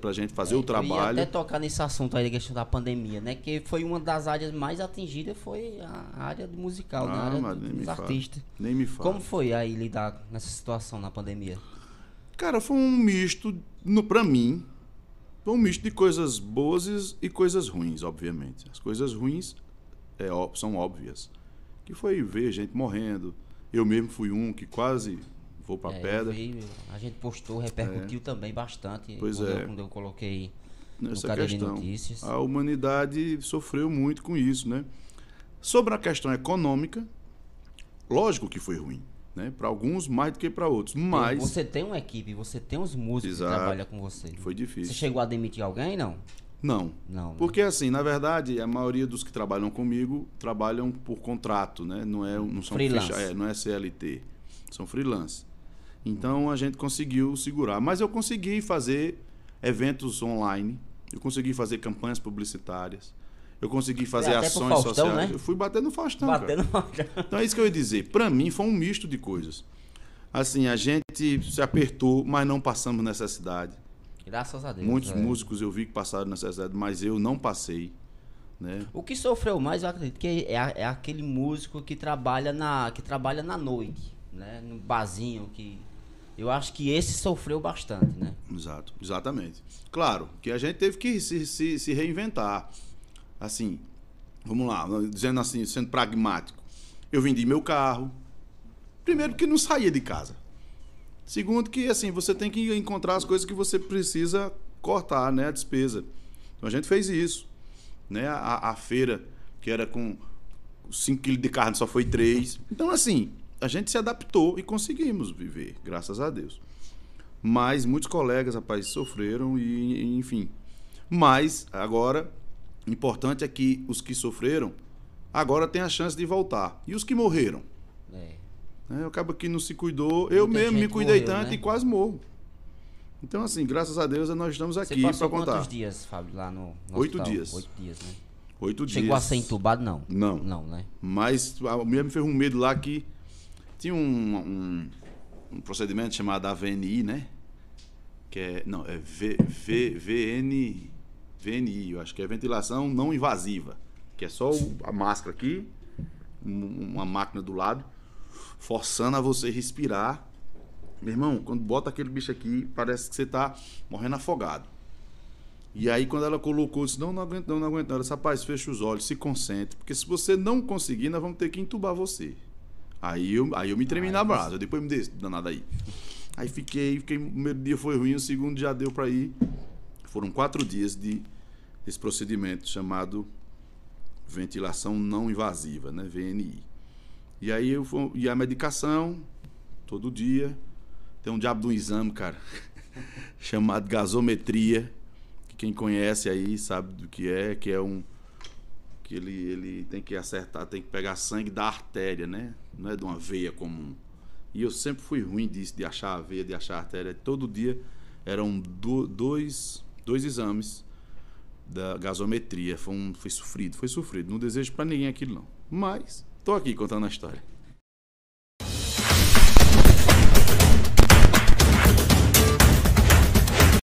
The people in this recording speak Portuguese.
para a gente fazer é, o trabalho. Eu até tocar nesse assunto aí da questão da pandemia, né? Que foi uma das áreas mais atingidas, foi a área musical, ah, né? A ah, área nem dos artistas. Fala. Nem me fala. Como foi aí lidar nessa situação na pandemia? Cara, foi um misto, para mim, foi um misto de coisas boas e coisas ruins, obviamente. As coisas ruins é, são óbvias. Que foi ver gente morrendo. Eu mesmo fui um que quase for para é, pedra. Vi, a gente postou, repercutiu é. também bastante. Pois quando é. Eu, quando eu coloquei Nessa no questão. De notícias. A humanidade sofreu muito com isso, né? Sobre a questão econômica, lógico que foi ruim. Né? Para alguns mais do que para outros. Mas você tem uma equipe, você tem os músicos Exato. que trabalham com você. Foi difícil. Você chegou a demitir alguém não? Não. Não. Né? Porque assim, na verdade, a maioria dos que trabalham comigo trabalham por contrato, né? Não é não são freelance. é, não é CLT. São freelance. Então a gente conseguiu segurar. Mas eu consegui fazer eventos online, eu consegui fazer campanhas publicitárias, eu consegui fazer ações Faustão, né? sociais. Né? Eu fui bater no Faustão. Bater no Faustão. Então é isso que eu ia dizer. Para mim foi um misto de coisas. Assim, a gente se apertou, mas não passamos necessidade. Graças a Deus. Muitos é. músicos eu vi que passaram necessidade, mas eu não passei. Né? O que sofreu mais, eu acredito que é, é, é aquele músico que trabalha na, que trabalha na noite, né? no barzinho, que eu acho que esse sofreu bastante, né? Exato, exatamente. Claro, que a gente teve que se, se, se reinventar. Assim, vamos lá, dizendo assim, sendo pragmático. Eu vendi meu carro. Primeiro, que não saía de casa. Segundo, que assim, você tem que encontrar as coisas que você precisa cortar, né? A despesa. Então a gente fez isso. Né? A, a feira, que era com 5 quilos de carne, só foi 3. Então, assim, a gente se adaptou e conseguimos viver, graças a Deus. Mas muitos colegas, rapaz, sofreram e, enfim. Mas agora, importante é que os que sofreram agora têm a chance de voltar. E os que morreram? É. Acaba é, que não se cuidou. Muita eu mesmo me cuidei morreu, tanto né? e quase morro. Então, assim, graças a Deus nós estamos aqui para contar. Quantos dias, Fábio, lá no, no Oito hospital? dias. Oito dias, né? Oito Chegou dias. Chegou a ser entubado, não? Não. Não, né? Mas a mulher me fez um medo lá que tinha um, um, um procedimento chamado AVNI, né? Que é, não, é v, v, VN, VNI, eu acho que é ventilação não invasiva, que é só o, a máscara aqui, uma máquina do lado, forçando a você respirar. Meu irmão, quando bota aquele bicho aqui, parece que você tá morrendo afogado. E aí, quando ela colocou, disse: Não, não aguento, não, não aguento. Ela disse: Rapaz, fecha os olhos, se concentre, porque se você não conseguir, nós vamos ter que entubar você. Aí eu, aí eu me tremi na brasa. depois me desse danado aí. Aí fiquei, fiquei. O primeiro dia foi ruim, o segundo já deu para ir. Foram quatro dias de esse procedimento chamado ventilação não invasiva, né? VNI. E aí eu e a medicação todo dia. Tem um diabo de um exame, cara, chamado gasometria. Que quem conhece aí sabe do que é, que é um que ele, ele tem que acertar, tem que pegar sangue da artéria, né? Não é de uma veia comum. E eu sempre fui ruim disso, de achar a veia, de achar a artéria. Todo dia eram do, dois, dois exames da gasometria. Foi, um, foi sofrido, foi sofrido. Não desejo para ninguém aquilo, não. Mas tô aqui contando a história.